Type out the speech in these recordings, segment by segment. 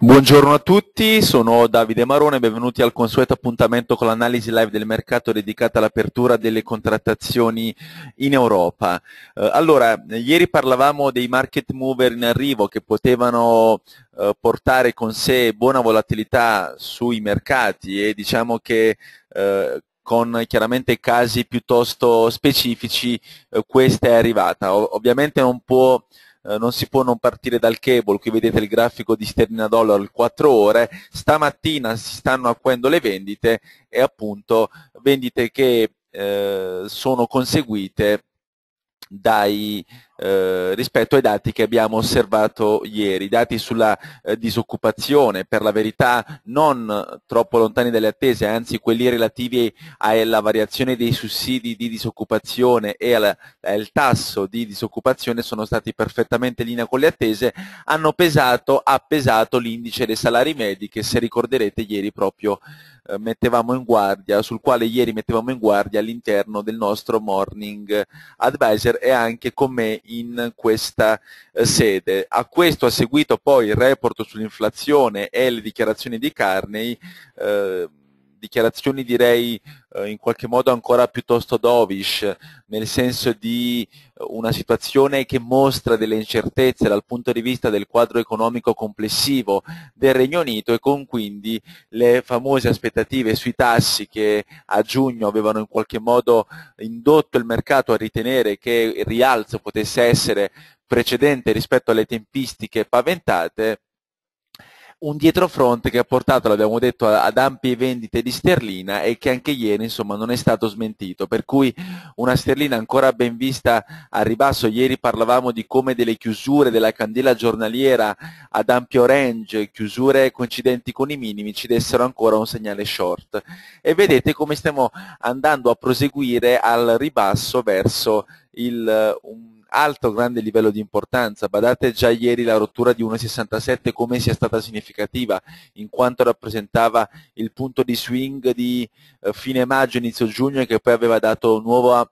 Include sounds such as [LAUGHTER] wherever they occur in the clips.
Buongiorno a tutti, sono Davide Marone, benvenuti al consueto appuntamento con l'analisi live del mercato dedicata all'apertura delle contrattazioni in Europa. Eh, allora, ieri parlavamo dei market mover in arrivo che potevano eh, portare con sé buona volatilità sui mercati e diciamo che eh, con chiaramente casi piuttosto specifici eh, questa è arrivata. O- ovviamente non può eh, non si può non partire dal cable, qui vedete il grafico di sterlina dollaro il 4 ore, stamattina si stanno acquendo le vendite e appunto vendite che eh, sono conseguite dai, eh, rispetto ai dati che abbiamo osservato ieri, dati sulla eh, disoccupazione, per la verità non troppo lontani dalle attese, anzi quelli relativi alla variazione dei sussidi di disoccupazione e alla, al tasso di disoccupazione sono stati perfettamente in linea con le attese, hanno pesato, ha pesato l'indice dei salari medi che se ricorderete ieri proprio eh, mettevamo in guardia, sul quale ieri mettevamo in guardia all'interno del nostro morning advisor e anche con me in questa eh, sede. A questo ha seguito poi il report sull'inflazione e le dichiarazioni di Carney, eh, dichiarazioni direi eh, in qualche modo ancora piuttosto dovish, nel senso di eh, una situazione che mostra delle incertezze dal punto di vista del quadro economico complessivo del Regno Unito e con quindi le famose aspettative sui tassi che a giugno avevano in qualche modo indotto il mercato a ritenere che il rialzo potesse essere precedente rispetto alle tempistiche paventate, un dietrofront che ha portato, l'abbiamo detto, ad ampie vendite di sterlina e che anche ieri insomma, non è stato smentito, per cui una sterlina ancora ben vista a ribasso, ieri parlavamo di come delle chiusure della candela giornaliera ad ampio range, chiusure coincidenti con i minimi, ci dessero ancora un segnale short e vedete come stiamo andando a proseguire al ribasso verso il... Un, alto grande livello di importanza. Badate già ieri la rottura di 1,67 come sia stata significativa, in quanto rappresentava il punto di swing di eh, fine maggio, inizio giugno, che poi aveva dato nuova...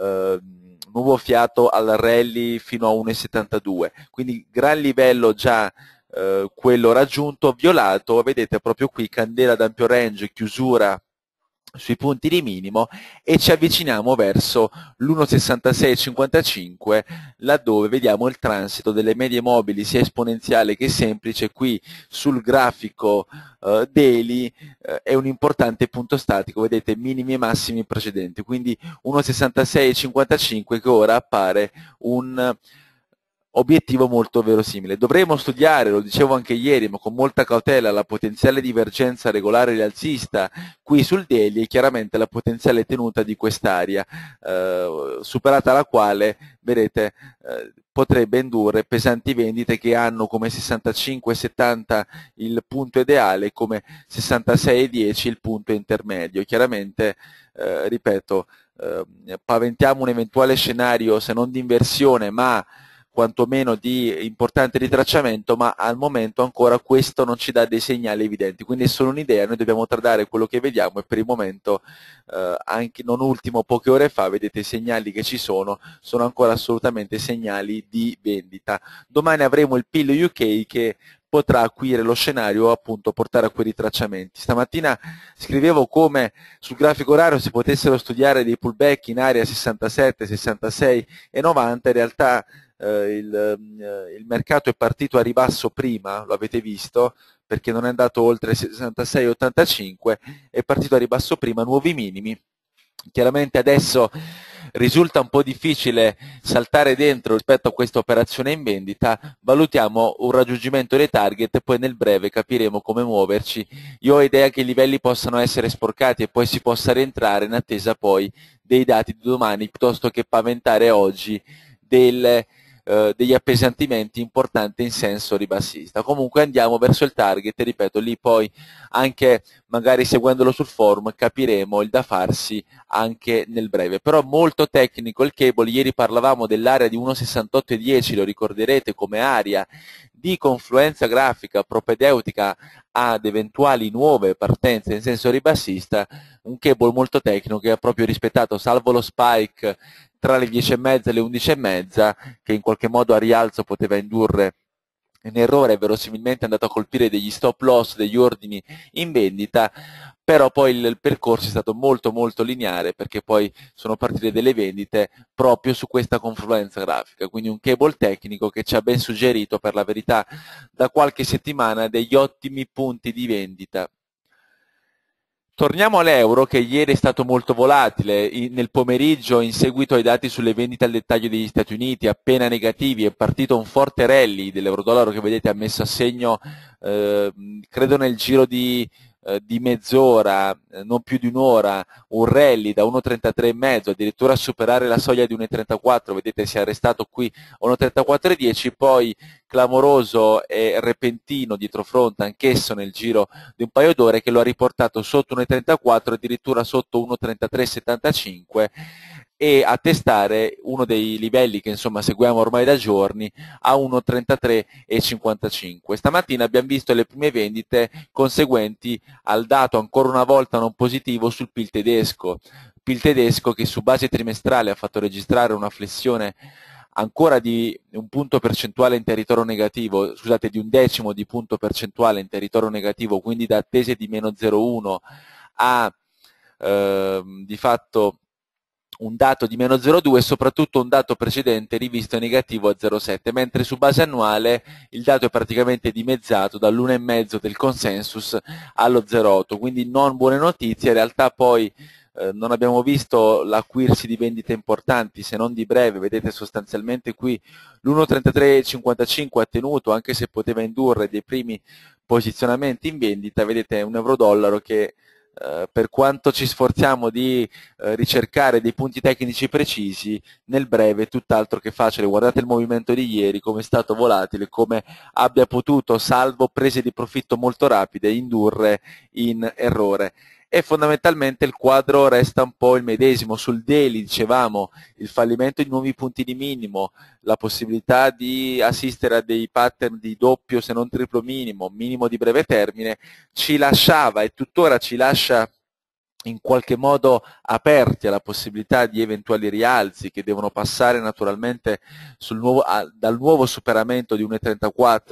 Eh, nuovo fiato al rally fino a 1,72 quindi gran livello già eh, quello raggiunto violato vedete proprio qui candela ad ampio range chiusura sui punti di minimo e ci avviciniamo verso l'1,6655 laddove vediamo il transito delle medie mobili sia esponenziale che semplice qui sul grafico eh, daily eh, è un importante punto statico vedete minimi e massimi precedenti quindi 1,6655 che ora appare un obiettivo molto verosimile. Dovremo studiare, lo dicevo anche ieri, ma con molta cautela, la potenziale divergenza regolare rialzista qui sul daily e chiaramente la potenziale tenuta di quest'area, eh, superata la quale, vedete, eh, potrebbe indurre pesanti vendite che hanno come 65,70 il punto ideale, come 66,10 il punto intermedio. Chiaramente, eh, ripeto, ehm, paventiamo un eventuale scenario se non di inversione ma quantomeno di importante ritracciamento, ma al momento ancora questo non ci dà dei segnali evidenti, quindi è solo un'idea, noi dobbiamo tradare quello che vediamo e per il momento, eh, anche non ultimo poche ore fa, vedete i segnali che ci sono, sono ancora assolutamente segnali di vendita. Domani avremo il PIL UK che potrà acuire lo scenario appunto portare a quei ritracciamenti. Stamattina scrivevo come sul grafico orario si potessero studiare dei pullback in area 67, 66 e 90, in realtà eh, il, ehm, eh, il, mercato è partito a ribasso prima, lo avete visto, perché non è andato oltre 66,85, è partito a ribasso prima, nuovi minimi. Chiaramente adesso risulta un po' difficile saltare dentro rispetto a questa operazione in vendita, valutiamo un raggiungimento dei target e poi nel breve capiremo come muoverci. Io ho idea che i livelli possano essere sporcati e poi si possa rientrare in attesa poi dei dati di domani piuttosto che paventare oggi del eh, degli appesantimenti importanti in senso ribassista. Comunque andiamo verso il target, ripeto, lì poi anche magari seguendolo sul forum capiremo il da farsi anche nel breve. Però molto tecnico il cable, ieri parlavamo dell'area di 1,6810, lo ricorderete come area di confluenza grafica propedeutica ad eventuali nuove partenze in senso ribassista, un cable molto tecnico che ha proprio rispettato, salvo lo spike tra le 10 e mezza e le 11 e mezza, che in qualche modo a rialzo poteva indurre in errore, verosimilmente è andato a colpire degli stop loss, degli ordini in vendita, però poi il, il percorso è stato molto molto lineare perché poi sono partite delle vendite proprio su questa confluenza grafica, quindi un cable tecnico che ci ha ben suggerito per la verità da qualche settimana degli ottimi punti di vendita Torniamo all'euro che ieri è stato molto volatile, nel pomeriggio in seguito ai dati sulle vendite al dettaglio degli Stati Uniti appena negativi è partito un forte rally dell'euro-dollaro che vedete ha messo a segno eh, credo nel giro di, eh, di mezz'ora, eh, non più di un'ora, un rally da 1,33,5 addirittura a superare la soglia di 1,34, vedete si è arrestato qui 1,34,10, poi clamoroso e repentino dietro fronte, anch'esso nel giro di un paio d'ore, che lo ha riportato sotto 1,34, addirittura sotto 1,3375 e a testare uno dei livelli che insomma seguiamo ormai da giorni a 1,33,55. Stamattina abbiamo visto le prime vendite conseguenti al dato ancora una volta non positivo sul PIL tedesco, PIL tedesco che su base trimestrale ha fatto registrare una flessione ancora di un punto percentuale in territorio negativo, scusate, di un decimo di punto percentuale in territorio negativo, quindi da attese di meno 0,1 a eh, di fatto un dato di meno 0,2 e soprattutto un dato precedente rivisto negativo a 0,7, mentre su base annuale il dato è praticamente dimezzato dall'1,5 del consensus allo 0,8, quindi non buone notizie, in realtà poi eh, non abbiamo visto l'acquirsi di vendite importanti se non di breve, vedete sostanzialmente qui l'1.3355 ha tenuto anche se poteva indurre dei primi posizionamenti in vendita, vedete un euro-dollaro che eh, per quanto ci sforziamo di eh, ricercare dei punti tecnici precisi, nel breve è tutt'altro che facile. Guardate il movimento di ieri, come è stato volatile, come abbia potuto, salvo prese di profitto molto rapide, indurre in errore e fondamentalmente il quadro resta un po' il medesimo. Sul daily dicevamo il fallimento di nuovi punti di minimo, la possibilità di assistere a dei pattern di doppio se non triplo minimo, minimo di breve termine, ci lasciava e tuttora ci lascia in qualche modo aperti alla possibilità di eventuali rialzi che devono passare naturalmente nuovo, dal nuovo superamento di 1,34 a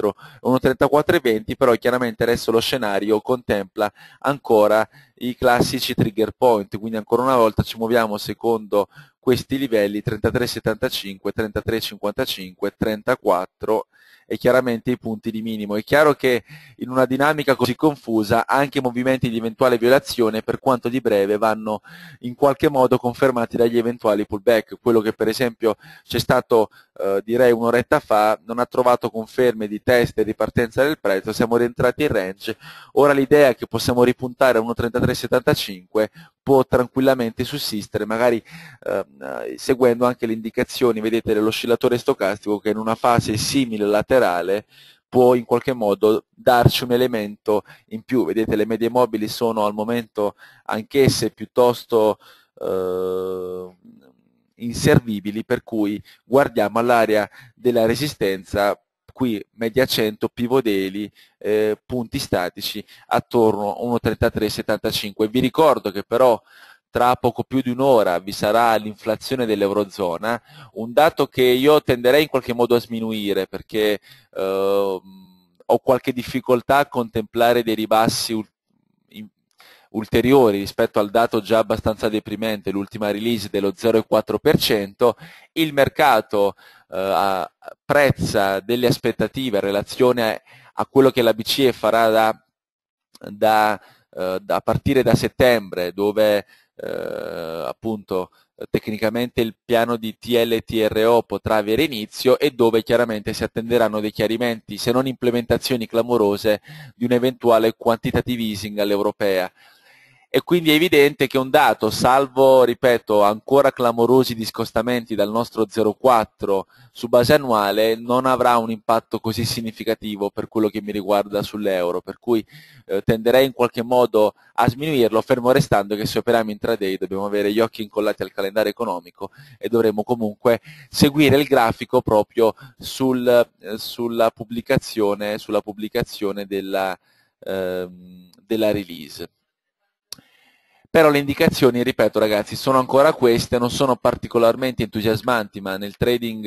1,34,20, però chiaramente adesso lo scenario contempla ancora i classici trigger point, quindi ancora una volta ci muoviamo secondo questi livelli 33,75, 33,55, 34 e chiaramente i punti di minimo. È chiaro che in una dinamica così confusa anche i movimenti di eventuale violazione, per quanto di breve, vanno in qualche modo confermati dagli eventuali pullback. Quello che per esempio c'è stato eh, direi un'oretta fa non ha trovato conferme di test e di partenza del prezzo, siamo rientrati in range. Ora l'idea è che possiamo ripuntare a 1.3375 può tranquillamente sussistere, magari ehm, eh, seguendo anche le indicazioni, vedete, dell'oscillatore stocastico che in una fase simile laterale può in qualche modo darci un elemento in più. Vedete, le medie mobili sono al momento anch'esse piuttosto eh, inservibili, per cui guardiamo all'area della resistenza qui media 100, pivodeli, eh, punti statici attorno a 1,3375. Vi ricordo che però tra poco più di un'ora vi sarà l'inflazione dell'Eurozona, un dato che io tenderei in qualche modo a sminuire perché eh, ho qualche difficoltà a contemplare dei ribassi ulteriori ulteriori rispetto al dato già abbastanza deprimente, l'ultima release dello 0,4%, il mercato eh, prezza delle aspettative in relazione a, quello che la BCE farà da, da, eh, da a partire da settembre, dove eh, appunto tecnicamente il piano di TLTRO potrà avere inizio e dove chiaramente si attenderanno dei chiarimenti, se non implementazioni clamorose, di un eventuale quantitative easing all'europea e quindi è evidente che un dato, salvo, ripeto, ancora clamorosi discostamenti dal nostro 0,4 su base annuale, non avrà un impatto così significativo per quello che mi riguarda sull'euro, per cui eh, tenderei in qualche modo a sminuirlo, fermo restando che se operiamo intraday dobbiamo avere gli occhi incollati al calendario economico e dovremo comunque seguire il grafico proprio sul, eh, sulla, pubblicazione, sulla pubblicazione, della, eh, della release però le indicazioni, ripeto ragazzi, sono ancora queste, non sono particolarmente entusiasmanti, ma nel trading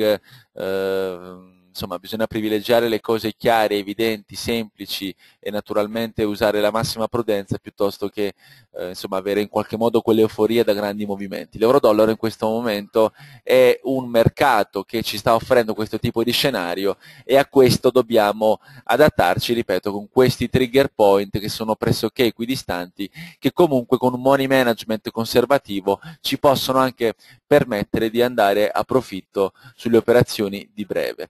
eh, insomma bisogna privilegiare le cose chiare, evidenti, semplici e naturalmente usare la massima prudenza piuttosto che eh, insomma, avere in qualche modo quell'euforia da grandi movimenti. L'euro-dollaro in questo momento è un mercato che ci sta offrendo questo tipo di scenario e a questo dobbiamo adattarci, ripeto, con questi trigger point che sono pressoché equidistanti, che comunque con un money management conservativo ci possono anche permettere di andare a profitto sulle operazioni di breve.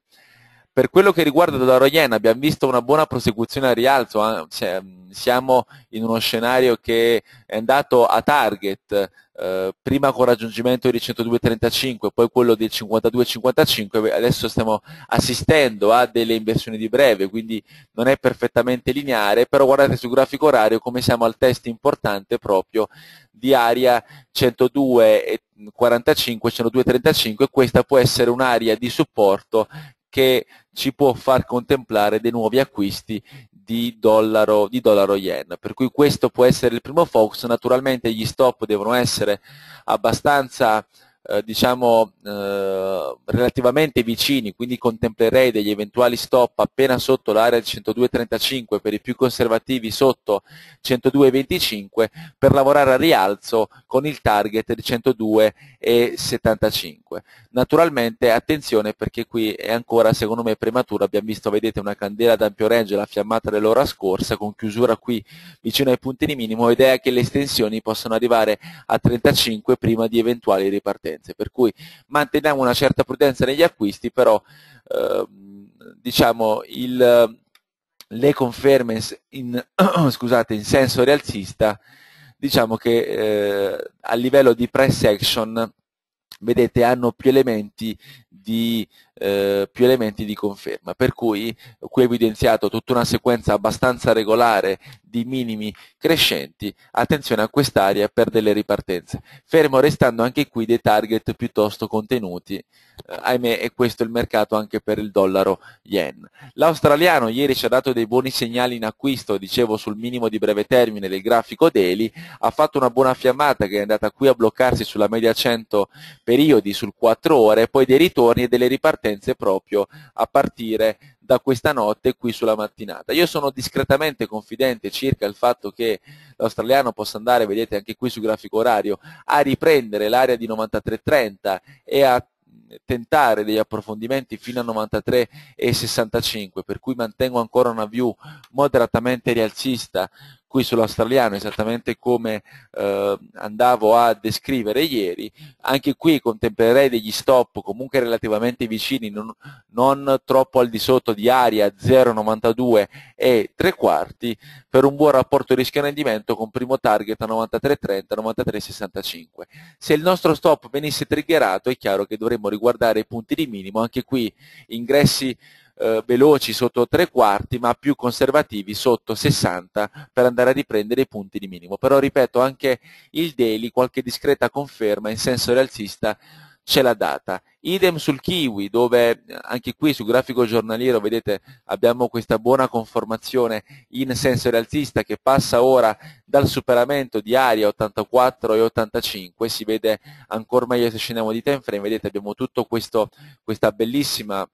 Per quello che riguarda la mm. dollaro abbiamo visto una buona prosecuzione al rialzo, eh. cioè, mm, siamo in uno scenario che è andato a target, eh, prima con raggiungimento di 102,35, poi quello del 52,55, adesso stiamo assistendo a delle inversioni di breve, quindi non è perfettamente lineare, però guardate sul grafico orario come siamo al test importante proprio di area 102,45, 102,35, questa può essere un'area di supporto che ci può far contemplare dei nuovi acquisti di dollaro, di dollaro yen. Per cui questo può essere il primo focus, naturalmente gli stop devono essere abbastanza eh, diciamo, eh, relativamente vicini, quindi contemplerei degli eventuali stop appena sotto l'area di 102,35, per i più conservativi sotto 102,25, per lavorare a rialzo con il target di 102,75. Naturalmente attenzione perché qui è ancora secondo me prematura, abbiamo visto, vedete, una candela ad ampio range, la fiammata dell'ora scorsa, con chiusura qui vicino ai punti di minimo, l'idea è che le estensioni possano arrivare a 35 prima di eventuali ripartenze partenze, per cui manteniamo una certa prudenza negli acquisti, però eh, diciamo il, le conferme in, [CLEARS THROAT] scusate, in senso rialzista diciamo che eh, a livello di price action vedete hanno più elementi di eh, più elementi di conferma. Per cui qui ho evidenziato tutta una sequenza abbastanza regolare di minimi crescenti, attenzione a quest'area per delle ripartenze, fermo restando anche qui dei target piuttosto contenuti, eh, ahimè è questo il mercato anche per il dollaro yen. L'australiano ieri ci ha dato dei buoni segnali in acquisto, dicevo sul minimo di breve termine del grafico daily, ha fatto una buona fiammata che è andata qui a bloccarsi sulla media 100 periodi sul 4 ore, poi dei ritorni ritorni e delle ripartenze proprio a partire da questa notte qui sulla mattinata. Io sono discretamente confidente circa il fatto che l'australiano possa andare, vedete anche qui sul grafico orario, a riprendere l'area di 93.30 e a tentare degli approfondimenti fino a 93 e 65, per cui mantengo ancora una view moderatamente rialcista qui sull'australiano, esattamente come eh, andavo a descrivere ieri, anche qui contempererei degli stop comunque relativamente vicini, non, non troppo al di sotto di aria 0,92 e 3 quarti, per un buon rapporto rischio-rendimento con primo target a 93,30, 93,65. Se il nostro stop venisse triggerato è chiaro che dovremmo riguardare i punti di minimo, anche qui ingressi eh, veloci sotto tre quarti ma più conservativi sotto 60 per andare a riprendere i punti di minimo. Però ripeto anche il daily qualche discreta conferma in senso rialzista ce l'ha data. Idem sul Kiwi, dove eh, anche qui sul grafico giornaliero, vedete, abbiamo questa buona conformazione in senso rialzista che passa ora dal superamento di aria 84 e 85, si vede ancora meglio se scendiamo di time frame, vedete abbiamo tutto questo, questa bellissima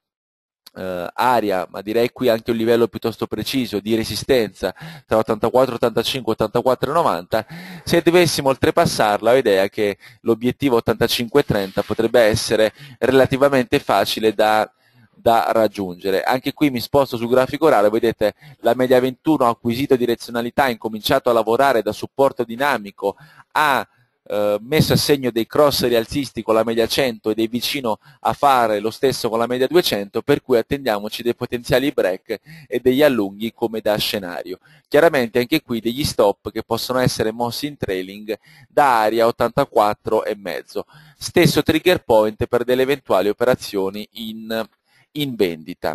eh, area, ma direi qui anche un livello piuttosto preciso di resistenza tra 84, 85, 84 e 90, se dovessimo oltrepassarla ho idea che l'obiettivo 85 30 potrebbe essere relativamente facile da, da raggiungere. Anche qui mi sposto sul grafico orario, vedete la media 21 ha acquisito direzionalità, ha incominciato a lavorare da supporto dinamico a eh, messo a segno dei cross rialzisti con la media 100 ed è vicino a fare lo stesso con la media 200, per cui attendiamoci dei potenziali break e degli allunghi come da scenario. Chiaramente anche qui degli stop che possono essere mossi in trailing da area 84,5. Stesso trigger point per delle eventuali operazioni in, in vendita.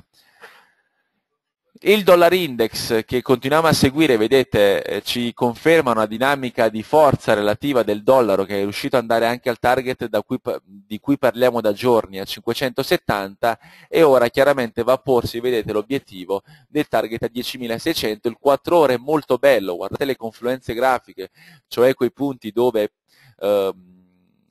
Il dollar index che continuiamo a seguire, vedete, eh, ci conferma una dinamica di forza relativa del dollaro che è riuscito ad andare anche al target cui, di cui parliamo da giorni a 570 e ora chiaramente va a porsi, vedete, l'obiettivo del target a 10.600, il 4 ore è molto bello, guardate le confluenze grafiche, cioè quei punti dove... Ehm,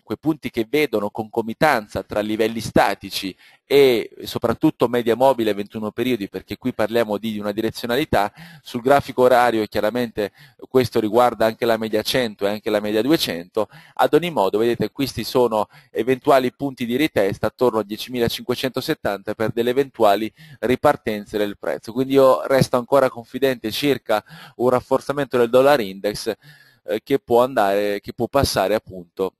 quei punti che vedono concomitanza tra livelli statici e soprattutto media mobile 21 periodi perché qui parliamo di una direzionalità, sul grafico orario chiaramente questo riguarda anche la media 100 e anche la media 200, ad ogni modo vedete questi sono eventuali punti di ritesta attorno a 10.570 per delle eventuali ripartenze del prezzo, quindi io resto ancora confidente circa un rafforzamento del dollar index eh, che può, andare, che può passare appunto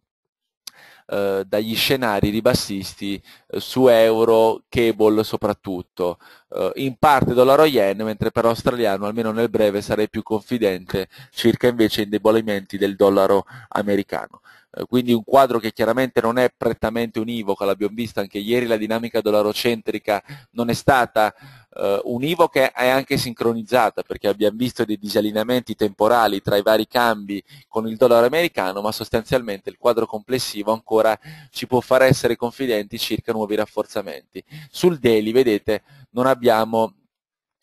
eh, dagli scenari ribassisti eh, su euro, cable soprattutto, eh, in parte dollaro yen, mentre per australiano almeno nel breve sarei più confidente circa invece indebolimenti del dollaro americano. Eh, quindi un quadro che chiaramente non è prettamente univoca, l'abbiamo visto anche ieri, la dinamica dollarocentrica non è stata eh, univoca e anche sincronizzata, perché abbiamo visto dei disallineamenti temporali tra i vari cambi con il dollaro americano, ma sostanzialmente il quadro complessivo ancora ci può far essere confidenti circa nuovi rafforzamenti. Sul daily, vedete, non abbiamo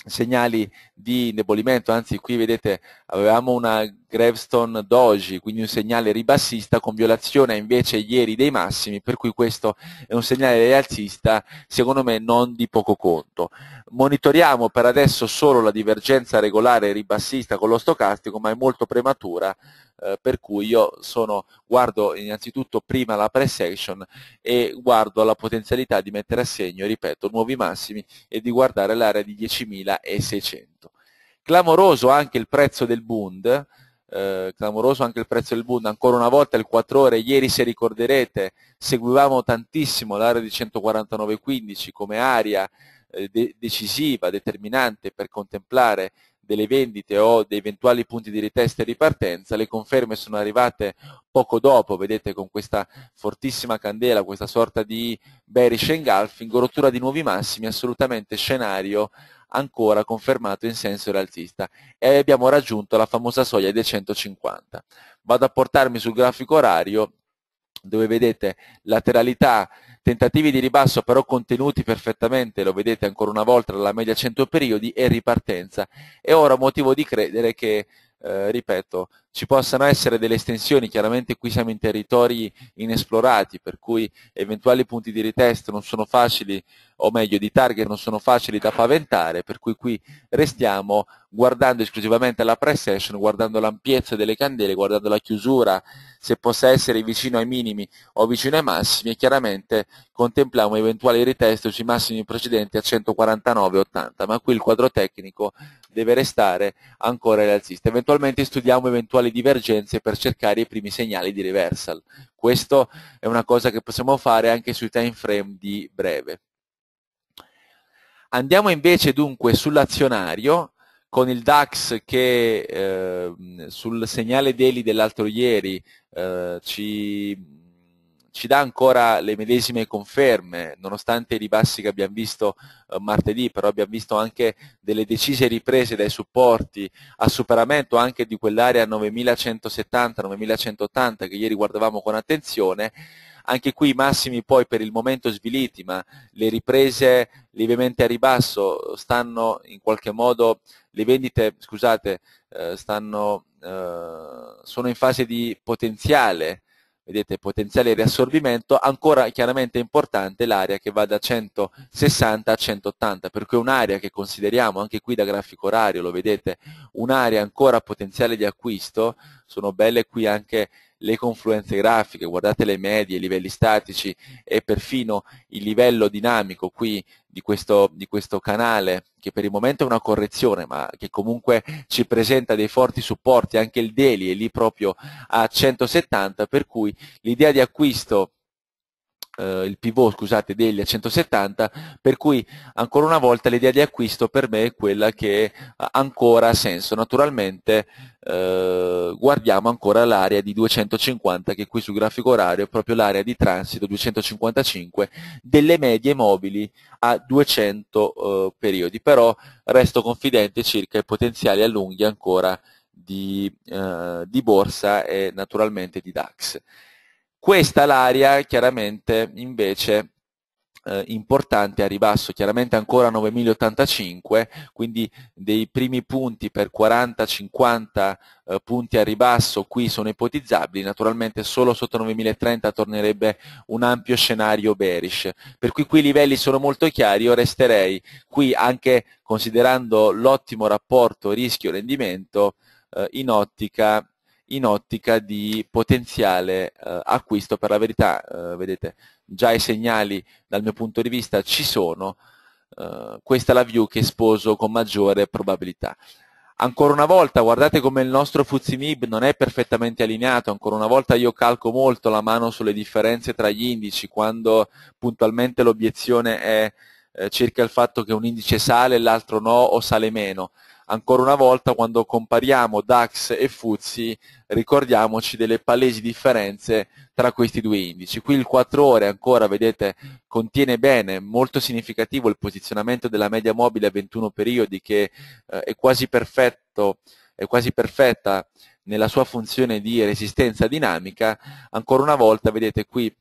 segnali di indebolimento, anzi qui vedete avevamo una gravestone Doji, quindi un segnale ribassista con violazione invece ieri dei massimi, per cui questo è un segnale rialzista secondo me non di poco conto. Monitoriamo per adesso solo la divergenza regolare ribassista con lo stocastico, ma è molto prematura eh, per cui io sono, guardo innanzitutto prima la price action e guardo la potenzialità di mettere a segno, ripeto, nuovi massimi e di guardare l'area di 10.600. Clamoroso anche il prezzo del Bund, eh, clamoroso anche il prezzo del Bund, ancora una volta il 4 ore, ieri se ricorderete seguivamo tantissimo l'area di 149,15 come area eh, decisiva, determinante per contemplare delle vendite o dei eventuali punti di ritesta e ripartenza, le conferme sono arrivate poco dopo, vedete con questa fortissima candela, questa sorta di bearish engulfing, rottura di nuovi massimi, assolutamente scenario ancora confermato in senso rialzista e abbiamo raggiunto la famosa soglia dei 150. Vado a portarmi sul grafico orario dove vedete lateralità Tentativi di ribasso però contenuti perfettamente, lo vedete ancora una volta, dalla media 100 periodi e ripartenza. E ora motivo di credere che eh, ripeto, ci possano essere delle estensioni, chiaramente qui siamo in territori inesplorati, per cui eventuali punti di ritest non sono facili, o meglio di target non sono facili da paventare, per cui qui restiamo guardando esclusivamente la pre-session, guardando l'ampiezza delle candele, guardando la chiusura, se possa essere vicino ai minimi o vicino ai massimi, e chiaramente contempliamo eventuali ritest sui massimi precedenti a 149,80, ma qui il quadro tecnico deve restare ancora il rialzista. Eventualmente studiamo eventuali divergenze per cercare i primi segnali di reversal. Questo è una cosa che possiamo fare anche sui time frame di breve. Andiamo invece dunque sull'azionario con il DAX che eh, sul segnale daily dell'altro ieri eh, ci ci dà ancora le medesime conferme, nonostante i ribassi che abbiamo visto eh, martedì, però abbiamo visto anche delle decise riprese dai supporti a superamento anche di quell'area 9170-9180 che ieri guardavamo con attenzione, anche qui i massimi poi per il momento sviliti, ma le riprese lievemente a ribasso stanno in qualche modo, le vendite scusate, eh, stanno, eh, sono in fase di potenziale vedete potenziale riassorbimento, ancora chiaramente importante l'area che va da 160 a 180, per cui un'area che consideriamo anche qui da grafico orario, lo vedete, un'area ancora potenziale di acquisto, sono belle qui anche le confluenze grafiche, guardate le medie, i livelli statici e perfino il livello dinamico qui di questo, di questo canale che per il momento è una correzione ma che comunque ci presenta dei forti supporti, anche il daily è lì proprio a 170 per cui l'idea di acquisto eh, il pivot scusate, degli a 170, per cui ancora una volta l'idea di acquisto per me è quella che ancora ha senso. Naturalmente eh, guardiamo ancora l'area di 250 che qui sul grafico orario è proprio l'area di transito 255 delle medie mobili a 200 eh, periodi, però resto confidente circa i potenziali allunghi ancora di, eh, di borsa e naturalmente di DAX. Questa l'area chiaramente invece eh, importante a ribasso, chiaramente ancora 9.085, quindi dei primi punti per 40-50 eh, punti a ribasso qui sono ipotizzabili, naturalmente solo sotto 9.030 tornerebbe un ampio scenario bearish, per cui qui i livelli sono molto chiari, io resterei qui anche considerando l'ottimo rapporto rischio-rendimento eh, in ottica in ottica di potenziale eh, acquisto. Per la verità, eh, vedete, già i segnali dal mio punto di vista ci sono, eh, questa è la view che sposo con maggiore probabilità. Ancora una volta, guardate come il nostro Fuzimib non è perfettamente allineato, ancora una volta io calco molto la mano sulle differenze tra gli indici, quando puntualmente l'obiezione è eh, circa il fatto che un indice sale e l'altro no o sale meno ancora una volta quando compariamo DAX e FUZI ricordiamoci delle palesi differenze tra questi due indici. Qui il 4 ore ancora, vedete, contiene bene, molto significativo il posizionamento della media mobile a 21 periodi che eh, è, quasi perfetto, è quasi perfetta nella sua funzione di resistenza dinamica. Ancora una volta, vedete qui,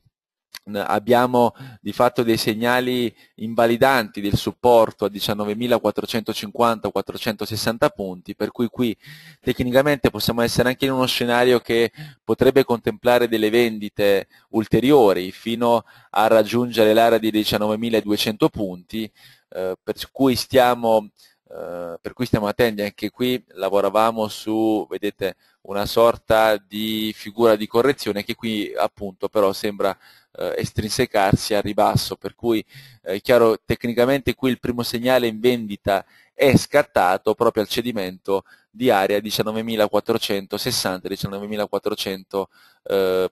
abbiamo di fatto dei segnali invalidanti del supporto a 19.450-460 punti, per cui qui tecnicamente possiamo essere anche in uno scenario che potrebbe contemplare delle vendite ulteriori fino a raggiungere l'area di 19.200 punti, eh, per cui stiamo eh, per cui stiamo attenti anche qui, lavoravamo su, vedete, una sorta di figura di correzione che qui appunto però sembra eh, estrinsecarsi a ribasso, per cui eh, è chiaro tecnicamente qui il primo segnale in vendita è scattato proprio al cedimento di area 19.460-19.450. Eh,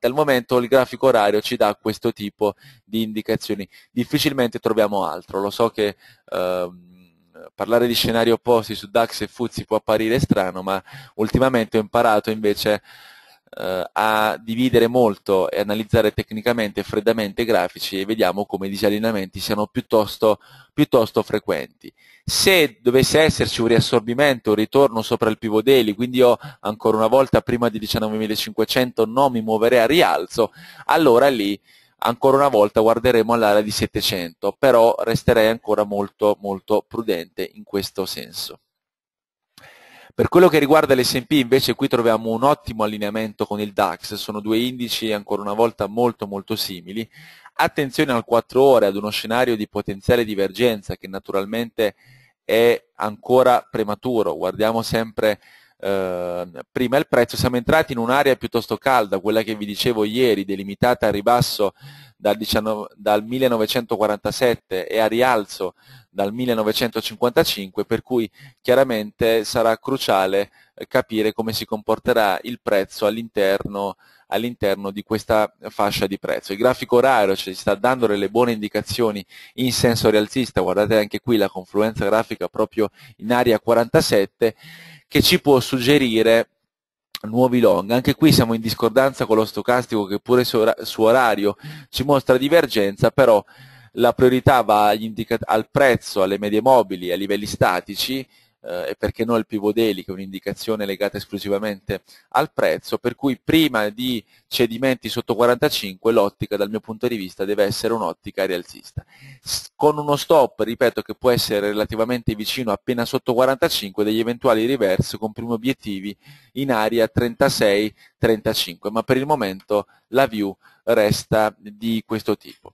al momento il grafico orario ci dà questo tipo di indicazioni, difficilmente troviamo altro, lo so che... Ehm, parlare di scenari opposti su DAX e Fuzzi può apparire strano, ma ultimamente ho imparato invece eh, a dividere molto e analizzare tecnicamente e freddamente i grafici e vediamo come i disallineamenti siano piuttosto, piuttosto frequenti. Se dovesse esserci un riassorbimento, un ritorno sopra il pivot daily, quindi io ancora una volta prima di 19.500 non mi muoverei a rialzo, allora lì ancora una volta guarderemo all'area di 700, però resterei ancora molto, molto prudente in questo senso. Per quello che riguarda l'S&P invece qui troviamo un ottimo allineamento con il DAX, sono due indici ancora una volta molto molto simili. Attenzione al 4 ore, ad uno scenario di potenziale divergenza che naturalmente è ancora prematuro, guardiamo sempre Ehm, prima il prezzo, siamo entrati in un'area piuttosto calda, quella che vi dicevo ieri, delimitata a ribasso dal, 19, dal 1947 e a rialzo dal 1955, per cui chiaramente sarà cruciale eh, capire come si comporterà il prezzo all'interno all'interno di questa fascia di prezzo. Il grafico orario ci sta dando delle buone indicazioni in senso rialzista, guardate anche qui la confluenza grafica proprio in area 47, che ci può suggerire nuovi long. Anche qui siamo in discordanza con lo stocastico che pure su orario ci mostra divergenza, però la priorità va al prezzo, alle medie mobili, ai livelli statici, eh, e perché no il pivot che è un'indicazione legata esclusivamente al prezzo, per cui prima di cedimenti sotto 45 l'ottica dal mio punto di vista deve essere un'ottica rialzista. Con uno stop, ripeto, che può essere relativamente vicino appena sotto 45 degli eventuali reverse con primi obiettivi in area 36-35, ma per il momento la view resta di questo tipo.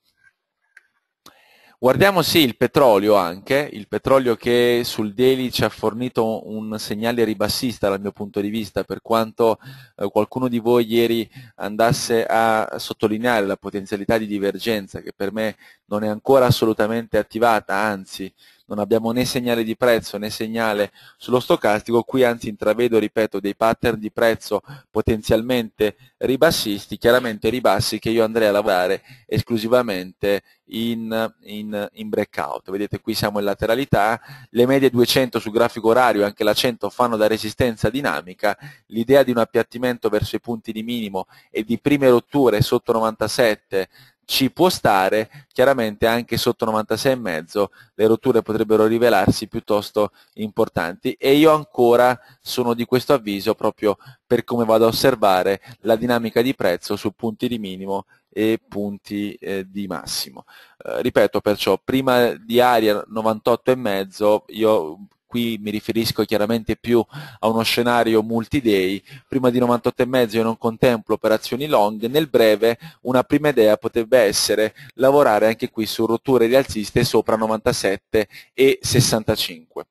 Guardiamo sì il petrolio anche, il petrolio che sul daily ci ha fornito un segnale ribassista dal mio punto di vista, per quanto eh, qualcuno di voi ieri andasse a sottolineare la potenzialità di divergenza che per me non è ancora assolutamente attivata, anzi non abbiamo né segnale di prezzo né segnale sullo stocastico, qui anzi intravedo, ripeto, dei pattern di prezzo potenzialmente ribassisti, chiaramente ribassi che io andrei a lavorare esclusivamente in, in, in breakout. Vedete qui siamo in lateralità, le medie 200 sul grafico orario e anche la 100 fanno da resistenza dinamica, l'idea di un appiattimento verso i punti di minimo e di prime rotture sotto 97 ci può stare, chiaramente anche sotto 96,5 le rotture potrebbero rivelarsi piuttosto importanti e io ancora sono di questo avviso proprio per come vado a osservare la dinamica di prezzo su punti di minimo e punti eh, di massimo. Eh, ripeto perciò, prima di aria 98,5 io qui mi riferisco chiaramente più a uno scenario multi-day, prima di 98,5 io non contemplo operazioni long, nel breve una prima idea potrebbe essere lavorare anche qui su rotture rialziste sopra 97 e 65.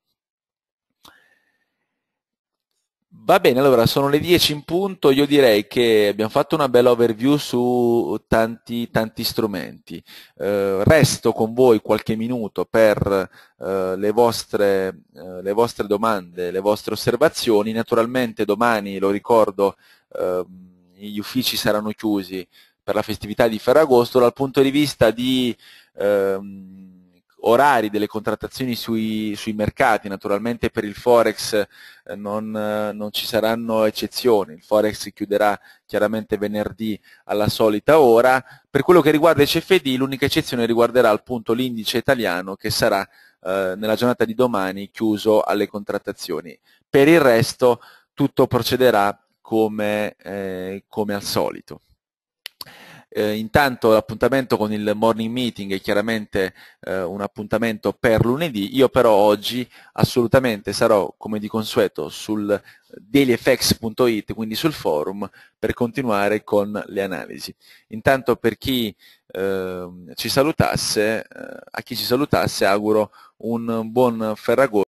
Va bene, allora sono le 10 in punto, io direi che abbiamo fatto una bella overview su tanti, tanti strumenti. Eh, resto con voi qualche minuto per eh, le, vostre, eh, le, vostre, domande, le vostre osservazioni. Naturalmente domani, lo ricordo, ehm, gli uffici saranno chiusi per la festività di Ferragosto dal punto di vista di... Ehm, orari delle contrattazioni sui, sui mercati, naturalmente per il Forex eh, non, eh, non, ci saranno eccezioni, il Forex chiuderà chiaramente venerdì alla solita ora, per quello che riguarda il CFD l'unica eccezione riguarderà appunto l'indice italiano che sarà eh, nella giornata di domani chiuso alle contrattazioni. Per il resto tutto procederà come, eh, come al solito. Eh, intanto l'appuntamento con il morning meeting è chiaramente eh, un appuntamento per lunedì, io però oggi assolutamente sarò come di consueto sul dailyfx.it, quindi sul forum, per continuare con le analisi. Intanto per chi eh, ci salutasse, eh, a chi ci salutasse auguro un buon Ferragosto.